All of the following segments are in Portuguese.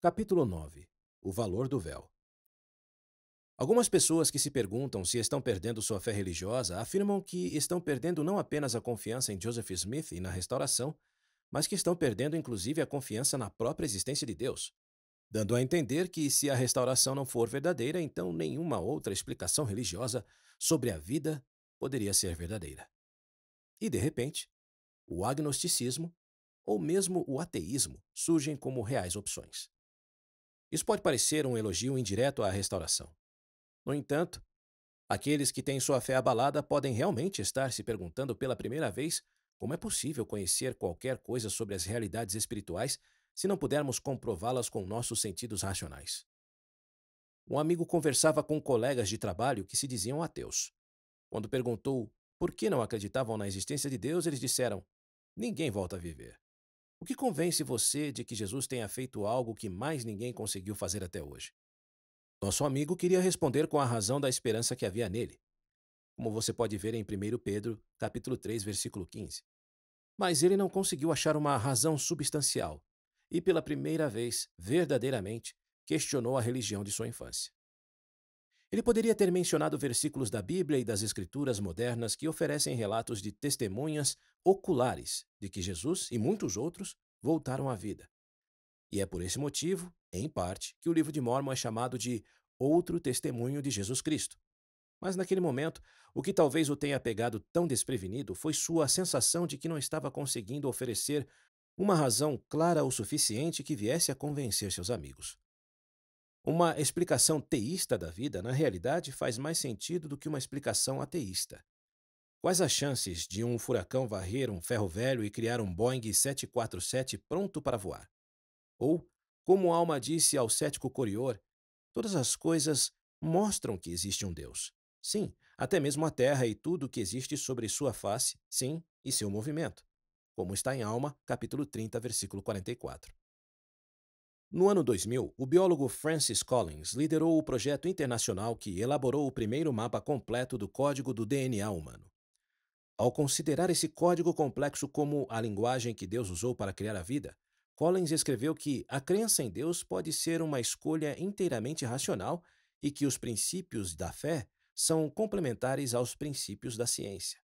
Capítulo 9 O valor do véu. Algumas pessoas que se perguntam se estão perdendo sua fé religiosa afirmam que estão perdendo não apenas a confiança em Joseph Smith e na restauração, mas que estão perdendo inclusive a confiança na própria existência de Deus, dando a entender que se a restauração não for verdadeira, então nenhuma outra explicação religiosa sobre a vida poderia ser verdadeira. E de repente, o agnosticismo ou mesmo o ateísmo surgem como reais opções. Isso pode parecer um elogio indireto à restauração. No entanto, aqueles que têm sua fé abalada podem realmente estar se perguntando pela primeira vez como é possível conhecer qualquer coisa sobre as realidades espirituais se não pudermos comprová-las com nossos sentidos racionais. Um amigo conversava com colegas de trabalho que se diziam ateus. Quando perguntou por que não acreditavam na existência de Deus, eles disseram: Ninguém volta a viver. O que convence você de que Jesus tenha feito algo que mais ninguém conseguiu fazer até hoje? Nosso amigo queria responder com a razão da esperança que havia nele, como você pode ver em 1 Pedro, capítulo 3, versículo 15. Mas ele não conseguiu achar uma razão substancial e pela primeira vez, verdadeiramente, questionou a religião de sua infância. Ele poderia ter mencionado versículos da Bíblia e das Escrituras modernas que oferecem relatos de testemunhas oculares de que Jesus e muitos outros voltaram à vida. E é por esse motivo, em parte, que o livro de Mormon é chamado de Outro Testemunho de Jesus Cristo. Mas naquele momento, o que talvez o tenha pegado tão desprevenido foi sua sensação de que não estava conseguindo oferecer uma razão clara o suficiente que viesse a convencer seus amigos. Uma explicação teísta da vida, na realidade, faz mais sentido do que uma explicação ateísta. Quais as chances de um furacão varrer um ferro velho e criar um Boeing 747 pronto para voar? Ou, como Alma disse ao cético Corior, todas as coisas mostram que existe um Deus. Sim, até mesmo a Terra e tudo o que existe sobre sua face, sim, e seu movimento, como está em Alma, capítulo 30, versículo 44. No ano 2000, o biólogo Francis Collins liderou o projeto internacional que elaborou o primeiro mapa completo do código do DNA humano. Ao considerar esse código complexo como a linguagem que Deus usou para criar a vida, Collins escreveu que a crença em Deus pode ser uma escolha inteiramente racional e que os princípios da fé são complementares aos princípios da ciência.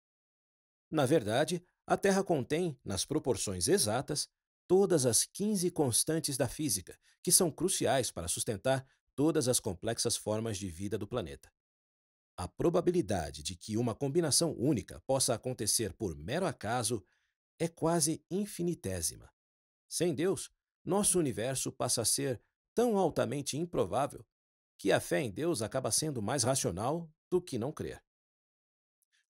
Na verdade, a Terra contém, nas proporções exatas, todas as 15 constantes da física, que são cruciais para sustentar todas as complexas formas de vida do planeta. A probabilidade de que uma combinação única possa acontecer por mero acaso é quase infinitésima. Sem Deus, nosso universo passa a ser tão altamente improvável que a fé em Deus acaba sendo mais racional do que não crer.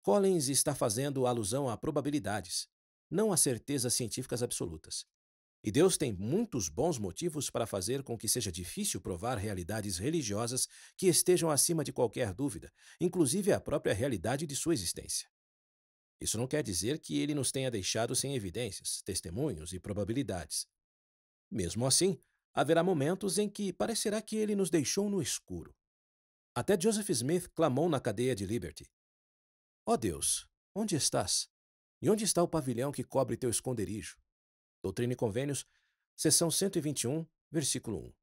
Collins está fazendo alusão a probabilidades, não a certezas científicas absolutas. E Deus tem muitos bons motivos para fazer com que seja difícil provar realidades religiosas que estejam acima de qualquer dúvida, inclusive a própria realidade de sua existência. Isso não quer dizer que ele nos tenha deixado sem evidências, testemunhos e probabilidades. Mesmo assim, haverá momentos em que parecerá que ele nos deixou no escuro. Até Joseph Smith clamou na cadeia de Liberty: Ó oh Deus, onde estás? E onde está o pavilhão que cobre teu esconderijo? Doutrina e Convênios, seção 121, versículo 1.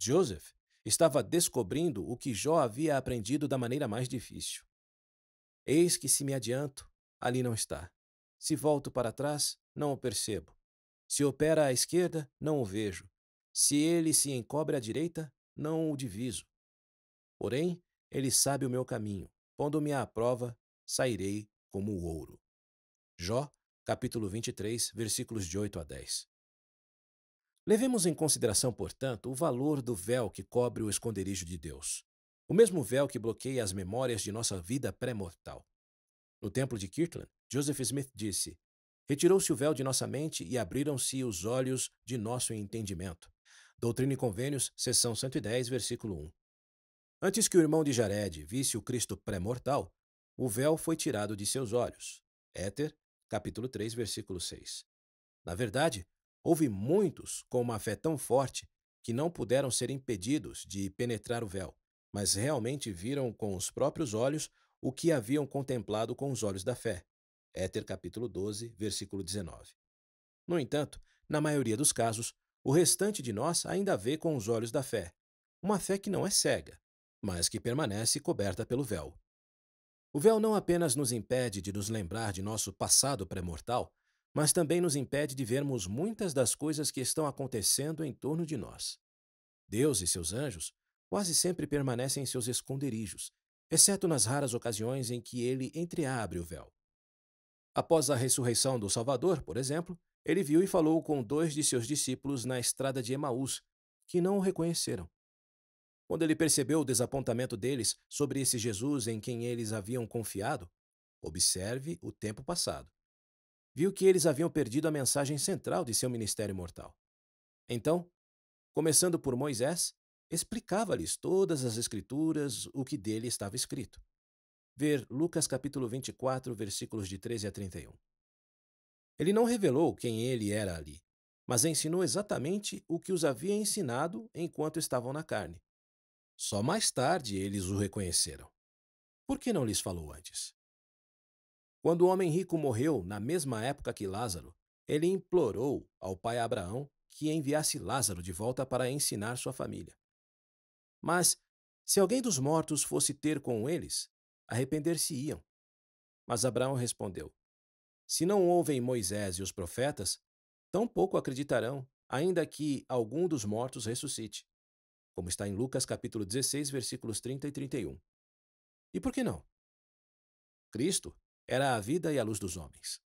Joseph estava descobrindo o que Jó havia aprendido da maneira mais difícil. Eis que se me adianto, ali não está. Se volto para trás, não o percebo. Se opera à esquerda, não o vejo. Se ele se encobre à direita, não o diviso. Porém, ele sabe o meu caminho. Pondo-me à prova, sairei como o ouro. Jó, capítulo 23, versículos de 8 a 10. Levemos em consideração, portanto, o valor do véu que cobre o esconderijo de Deus, o mesmo véu que bloqueia as memórias de nossa vida pré-mortal. No templo de Kirtland, Joseph Smith disse: Retirou-se o véu de nossa mente e abriram-se os olhos de nosso entendimento. Doutrina e Convênios, seção 110, versículo 1. Antes que o irmão de Jared visse o Cristo pré-mortal, o véu foi tirado de seus olhos. Éter, capítulo 3, versículo 6. Na verdade, houve muitos com uma fé tão forte que não puderam ser impedidos de penetrar o véu, mas realmente viram com os próprios olhos o que haviam contemplado com os olhos da fé. Éter capítulo 12, versículo 19. No entanto, na maioria dos casos, o restante de nós ainda vê com os olhos da fé, uma fé que não é cega, mas que permanece coberta pelo véu. O véu não apenas nos impede de nos lembrar de nosso passado pré-mortal, mas também nos impede de vermos muitas das coisas que estão acontecendo em torno de nós. Deus e seus anjos quase sempre permanecem em seus esconderijos, exceto nas raras ocasiões em que ele entreabre o véu. Após a ressurreição do Salvador, por exemplo, ele viu e falou com dois de seus discípulos na estrada de Emaús, que não o reconheceram. Quando ele percebeu o desapontamento deles sobre esse Jesus em quem eles haviam confiado, observe o tempo passado. Viu que eles haviam perdido a mensagem central de seu ministério mortal. Então, começando por Moisés, explicava-lhes todas as escrituras o que dele estava escrito. Ver Lucas capítulo 24, versículos de 13 a 31. Ele não revelou quem ele era ali, mas ensinou exatamente o que os havia ensinado enquanto estavam na carne. Só mais tarde eles o reconheceram. Por que não lhes falou antes? Quando o homem rico morreu, na mesma época que Lázaro, ele implorou ao pai Abraão que enviasse Lázaro de volta para ensinar sua família. Mas, se alguém dos mortos fosse ter com eles, arrepender-se-iam. Mas Abraão respondeu: Se não ouvem Moisés e os profetas, tampouco acreditarão, ainda que algum dos mortos ressuscite como está em Lucas capítulo 16, versículos 30 e 31. E por que não? Cristo era a vida e a luz dos homens.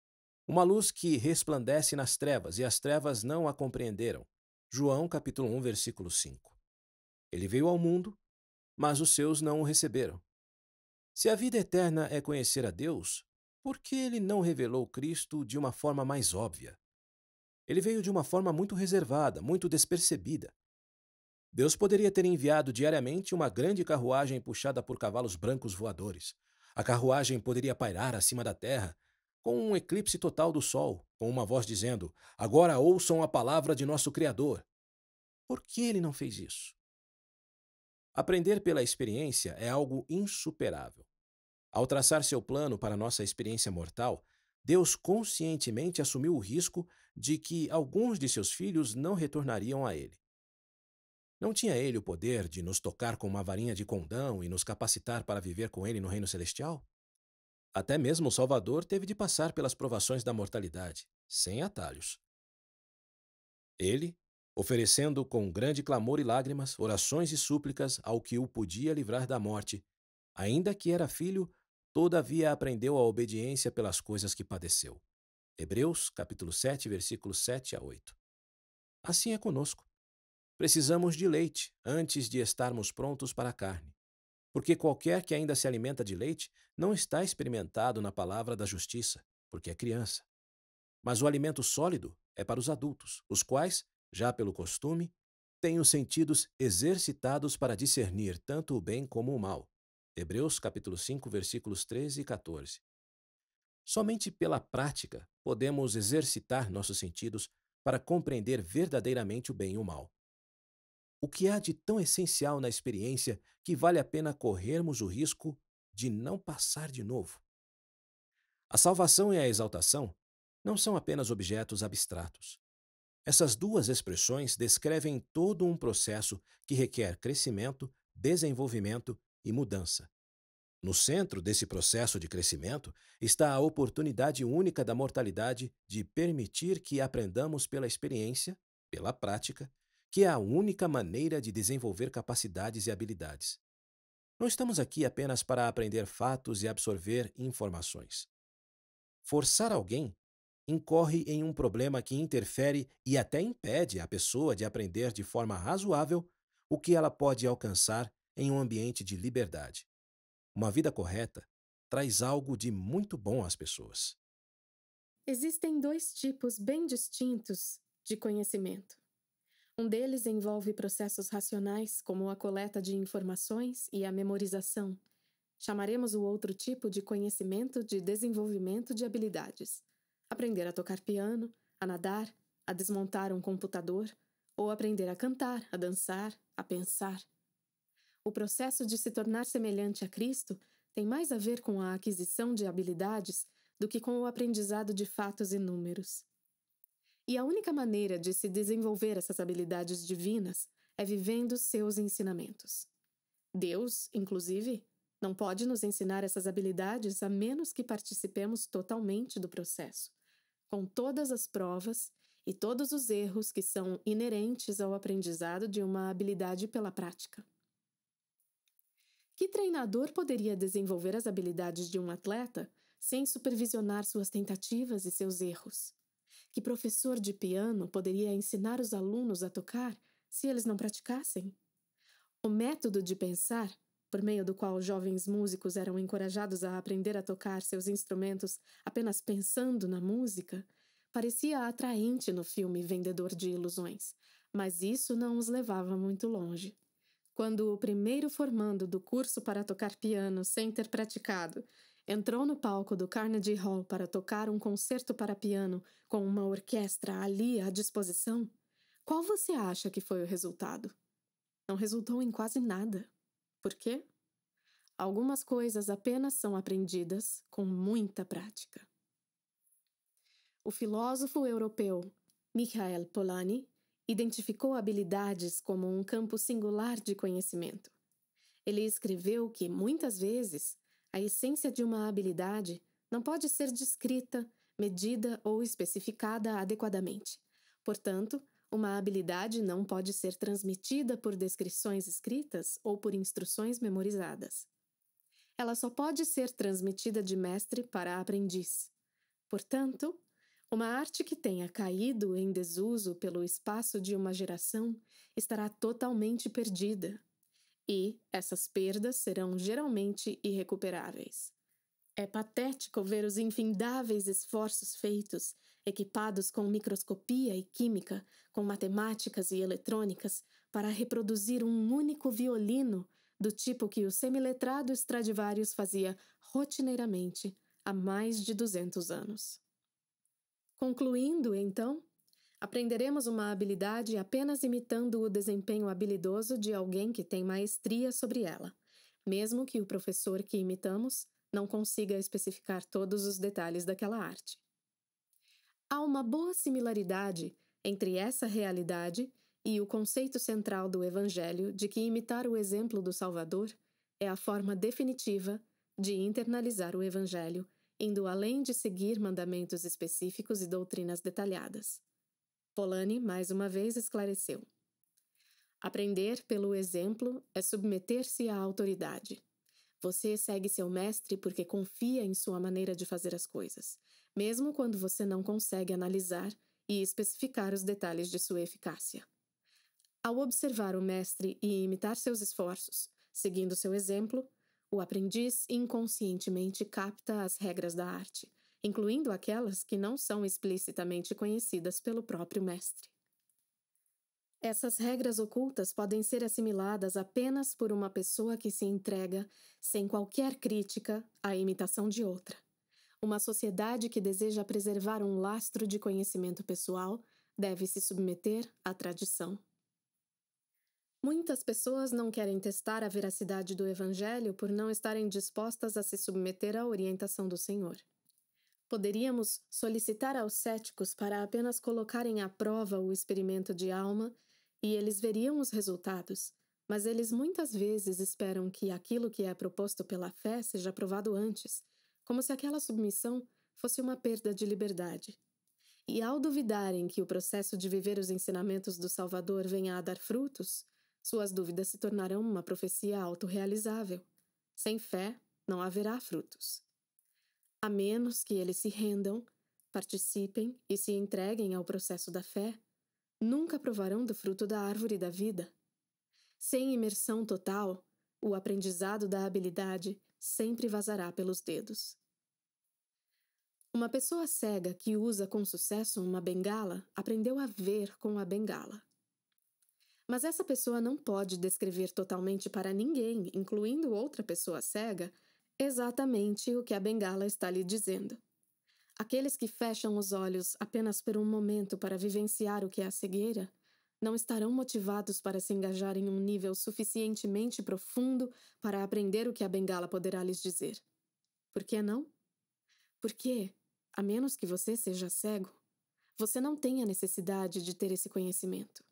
Uma luz que resplandece nas trevas e as trevas não a compreenderam. João capítulo 1, versículo 5. Ele veio ao mundo, mas os seus não o receberam. Se a vida eterna é conhecer a Deus, por que ele não revelou Cristo de uma forma mais óbvia? Ele veio de uma forma muito reservada, muito despercebida. Deus poderia ter enviado diariamente uma grande carruagem puxada por cavalos brancos voadores. A carruagem poderia pairar acima da terra, com um eclipse total do sol, com uma voz dizendo: Agora ouçam a palavra de nosso Criador. Por que ele não fez isso? Aprender pela experiência é algo insuperável. Ao traçar seu plano para nossa experiência mortal, Deus conscientemente assumiu o risco de que alguns de seus filhos não retornariam a ele. Não tinha ele o poder de nos tocar com uma varinha de condão e nos capacitar para viver com ele no reino celestial? Até mesmo o Salvador teve de passar pelas provações da mortalidade, sem atalhos. Ele, oferecendo com grande clamor e lágrimas, orações e súplicas ao que o podia livrar da morte, ainda que era filho, todavia aprendeu a obediência pelas coisas que padeceu. Hebreus, capítulo 7, versículos 7 a 8. Assim é conosco. Precisamos de leite antes de estarmos prontos para a carne. Porque qualquer que ainda se alimenta de leite não está experimentado na palavra da justiça, porque é criança. Mas o alimento sólido é para os adultos, os quais, já pelo costume, têm os sentidos exercitados para discernir tanto o bem como o mal. Hebreus capítulo 5, versículos 13 e 14. Somente pela prática podemos exercitar nossos sentidos para compreender verdadeiramente o bem e o mal. O que há de tão essencial na experiência que vale a pena corrermos o risco de não passar de novo? A salvação e a exaltação não são apenas objetos abstratos. Essas duas expressões descrevem todo um processo que requer crescimento, desenvolvimento e mudança. No centro desse processo de crescimento está a oportunidade única da mortalidade de permitir que aprendamos pela experiência, pela prática que é a única maneira de desenvolver capacidades e habilidades. Não estamos aqui apenas para aprender fatos e absorver informações. Forçar alguém incorre em um problema que interfere e até impede a pessoa de aprender de forma razoável o que ela pode alcançar em um ambiente de liberdade. Uma vida correta traz algo de muito bom às pessoas. Existem dois tipos bem distintos de conhecimento. Um deles envolve processos racionais, como a coleta de informações e a memorização. Chamaremos o outro tipo de conhecimento de desenvolvimento de habilidades. Aprender a tocar piano, a nadar, a desmontar um computador, ou aprender a cantar, a dançar, a pensar. O processo de se tornar semelhante a Cristo tem mais a ver com a aquisição de habilidades do que com o aprendizado de fatos e números. E a única maneira de se desenvolver essas habilidades divinas é vivendo seus ensinamentos. Deus, inclusive, não pode nos ensinar essas habilidades a menos que participemos totalmente do processo, com todas as provas e todos os erros que são inerentes ao aprendizado de uma habilidade pela prática. Que treinador poderia desenvolver as habilidades de um atleta sem supervisionar suas tentativas e seus erros? Que professor de piano poderia ensinar os alunos a tocar se eles não praticassem? O método de pensar, por meio do qual jovens músicos eram encorajados a aprender a tocar seus instrumentos apenas pensando na música, parecia atraente no filme Vendedor de Ilusões, mas isso não os levava muito longe. Quando o primeiro formando do curso para tocar piano sem ter praticado Entrou no palco do Carnegie Hall para tocar um concerto para piano com uma orquestra ali à disposição? Qual você acha que foi o resultado? Não resultou em quase nada. Por quê? Algumas coisas apenas são aprendidas com muita prática. O filósofo europeu Michael Polanyi identificou habilidades como um campo singular de conhecimento. Ele escreveu que, muitas vezes, a essência de uma habilidade não pode ser descrita, medida ou especificada adequadamente. Portanto, uma habilidade não pode ser transmitida por descrições escritas ou por instruções memorizadas. Ela só pode ser transmitida de mestre para aprendiz. Portanto, uma arte que tenha caído em desuso pelo espaço de uma geração estará totalmente perdida, e essas perdas serão geralmente irrecuperáveis. É patético ver os infindáveis esforços feitos, equipados com microscopia e química, com matemáticas e eletrônicas, para reproduzir um único violino do tipo que o semiletrado Stradivarius fazia rotineiramente há mais de 200 anos. Concluindo, então, Aprenderemos uma habilidade apenas imitando o desempenho habilidoso de alguém que tem maestria sobre ela, mesmo que o professor que imitamos não consiga especificar todos os detalhes daquela arte. Há uma boa similaridade entre essa realidade e o conceito central do Evangelho de que imitar o exemplo do Salvador é a forma definitiva de internalizar o Evangelho, indo além de seguir mandamentos específicos e doutrinas detalhadas. Polanyi, mais uma vez, esclareceu. Aprender pelo exemplo é submeter-se à autoridade. Você segue seu mestre porque confia em sua maneira de fazer as coisas, mesmo quando você não consegue analisar e especificar os detalhes de sua eficácia. Ao observar o mestre e imitar seus esforços, seguindo seu exemplo, o aprendiz inconscientemente capta as regras da arte, incluindo aquelas que não são explicitamente conhecidas pelo próprio mestre. Essas regras ocultas podem ser assimiladas apenas por uma pessoa que se entrega, sem qualquer crítica, à imitação de outra. Uma sociedade que deseja preservar um lastro de conhecimento pessoal deve se submeter à tradição. Muitas pessoas não querem testar a veracidade do Evangelho por não estarem dispostas a se submeter à orientação do Senhor. Poderíamos solicitar aos céticos para apenas colocarem à prova o experimento de alma e eles veriam os resultados, mas eles muitas vezes esperam que aquilo que é proposto pela fé seja provado antes, como se aquela submissão fosse uma perda de liberdade. E ao duvidarem que o processo de viver os ensinamentos do Salvador venha a dar frutos, suas dúvidas se tornarão uma profecia autorrealizável. Sem fé, não haverá frutos. A menos que eles se rendam, participem e se entreguem ao processo da fé, nunca provarão do fruto da árvore da vida. Sem imersão total, o aprendizado da habilidade sempre vazará pelos dedos. Uma pessoa cega que usa com sucesso uma bengala aprendeu a ver com a bengala. Mas essa pessoa não pode descrever totalmente para ninguém, incluindo outra pessoa cega, exatamente o que a bengala está lhe dizendo. Aqueles que fecham os olhos apenas por um momento para vivenciar o que é a cegueira não estarão motivados para se engajar em um nível suficientemente profundo para aprender o que a bengala poderá lhes dizer. Por que não? Porque, a menos que você seja cego, você não tem a necessidade de ter esse conhecimento.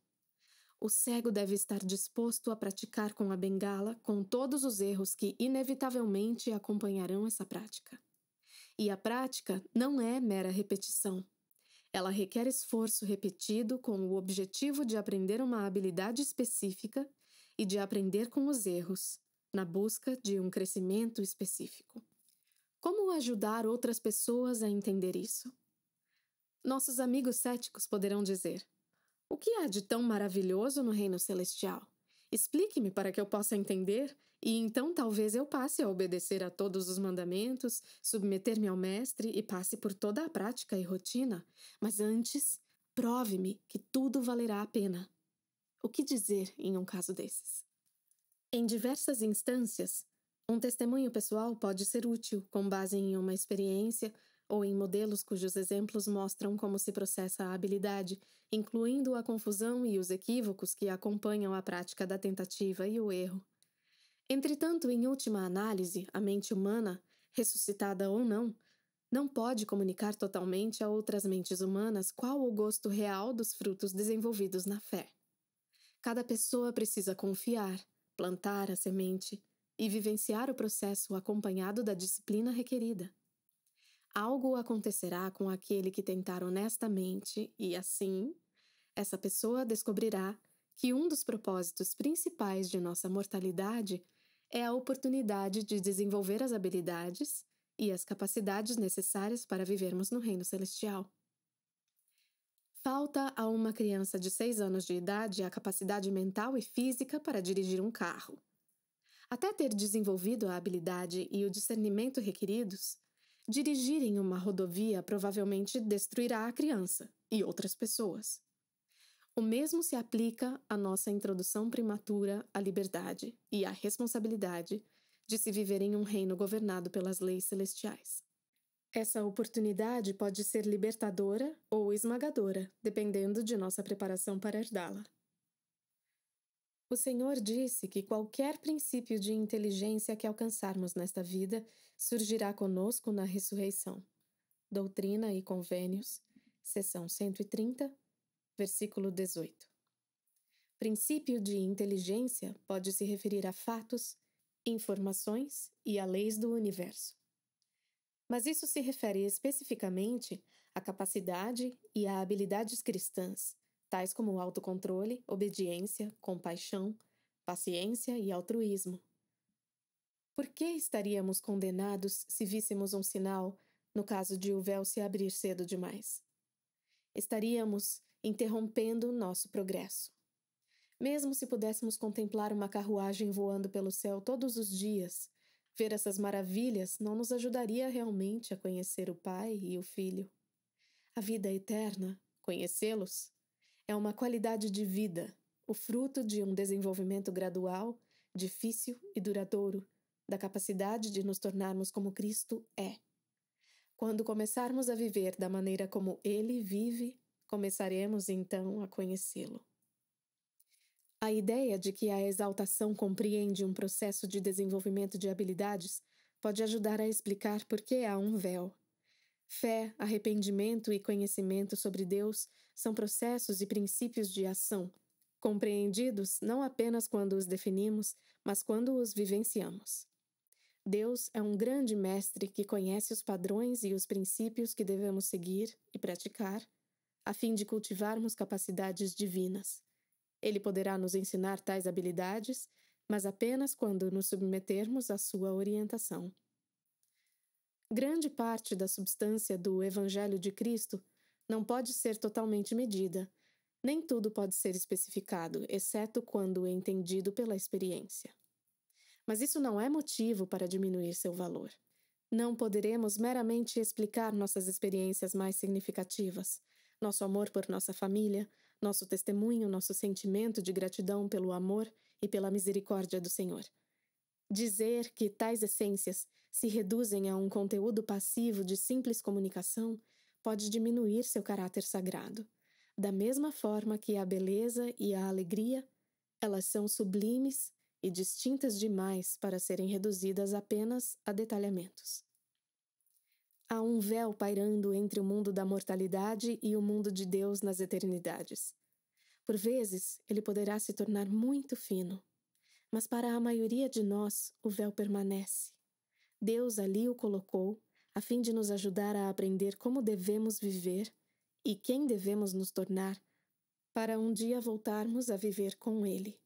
O cego deve estar disposto a praticar com a bengala com todos os erros que inevitavelmente acompanharão essa prática. E a prática não é mera repetição. Ela requer esforço repetido com o objetivo de aprender uma habilidade específica e de aprender com os erros, na busca de um crescimento específico. Como ajudar outras pessoas a entender isso? Nossos amigos céticos poderão dizer: o que há de tão maravilhoso no reino celestial? Explique-me para que eu possa entender, e então talvez eu passe a obedecer a todos os mandamentos, submeter-me ao Mestre e passe por toda a prática e rotina. Mas antes, prove-me que tudo valerá a pena. O que dizer em um caso desses? Em diversas instâncias, um testemunho pessoal pode ser útil com base em uma experiência, ou em modelos cujos exemplos mostram como se processa a habilidade, incluindo a confusão e os equívocos que acompanham a prática da tentativa e o erro. Entretanto, em última análise, a mente humana, ressuscitada ou não, não pode comunicar totalmente a outras mentes humanas qual o gosto real dos frutos desenvolvidos na fé. Cada pessoa precisa confiar, plantar a semente e vivenciar o processo acompanhado da disciplina requerida. Algo acontecerá com aquele que tentar honestamente, e assim, essa pessoa descobrirá que um dos propósitos principais de nossa mortalidade é a oportunidade de desenvolver as habilidades e as capacidades necessárias para vivermos no reino celestial. Falta a uma criança de 6 anos de idade a capacidade mental e física para dirigir um carro. Até ter desenvolvido a habilidade e o discernimento requeridos, Dirigir em uma rodovia provavelmente destruirá a criança e outras pessoas. O mesmo se aplica à nossa introdução prematura à liberdade e à responsabilidade de se viver em um reino governado pelas leis celestiais. Essa oportunidade pode ser libertadora ou esmagadora, dependendo de nossa preparação para herdá-la. O Senhor disse que qualquer princípio de inteligência que alcançarmos nesta vida surgirá conosco na ressurreição. Doutrina e Convênios, seção 130, versículo 18. Princípio de inteligência pode se referir a fatos, informações e a leis do universo. Mas isso se refere especificamente à capacidade e a habilidades cristãs, tais como autocontrole, obediência, compaixão, paciência e altruísmo. Por que estaríamos condenados se víssemos um sinal no caso de o véu se abrir cedo demais? Estaríamos interrompendo nosso progresso. Mesmo se pudéssemos contemplar uma carruagem voando pelo céu todos os dias, ver essas maravilhas não nos ajudaria realmente a conhecer o Pai e o Filho. A vida eterna, conhecê-los, é uma qualidade de vida, o fruto de um desenvolvimento gradual, difícil e duradouro, da capacidade de nos tornarmos como Cristo é. Quando começarmos a viver da maneira como Ele vive, começaremos então a conhecê-lo. A ideia de que a exaltação compreende um processo de desenvolvimento de habilidades pode ajudar a explicar por que há um véu. Fé, arrependimento e conhecimento sobre Deus são processos e princípios de ação, compreendidos não apenas quando os definimos, mas quando os vivenciamos. Deus é um grande mestre que conhece os padrões e os princípios que devemos seguir e praticar, a fim de cultivarmos capacidades divinas. Ele poderá nos ensinar tais habilidades, mas apenas quando nos submetermos à sua orientação. Grande parte da substância do Evangelho de Cristo não pode ser totalmente medida. Nem tudo pode ser especificado, exceto quando é entendido pela experiência. Mas isso não é motivo para diminuir seu valor. Não poderemos meramente explicar nossas experiências mais significativas, nosso amor por nossa família, nosso testemunho, nosso sentimento de gratidão pelo amor e pela misericórdia do Senhor. Dizer que tais essências se reduzem a um conteúdo passivo de simples comunicação pode diminuir seu caráter sagrado. Da mesma forma que a beleza e a alegria, elas são sublimes e distintas demais para serem reduzidas apenas a detalhamentos. Há um véu pairando entre o mundo da mortalidade e o mundo de Deus nas eternidades. Por vezes, ele poderá se tornar muito fino, mas para a maioria de nós, o véu permanece. Deus ali o colocou a fim de nos ajudar a aprender como devemos viver e quem devemos nos tornar, para um dia voltarmos a viver com Ele.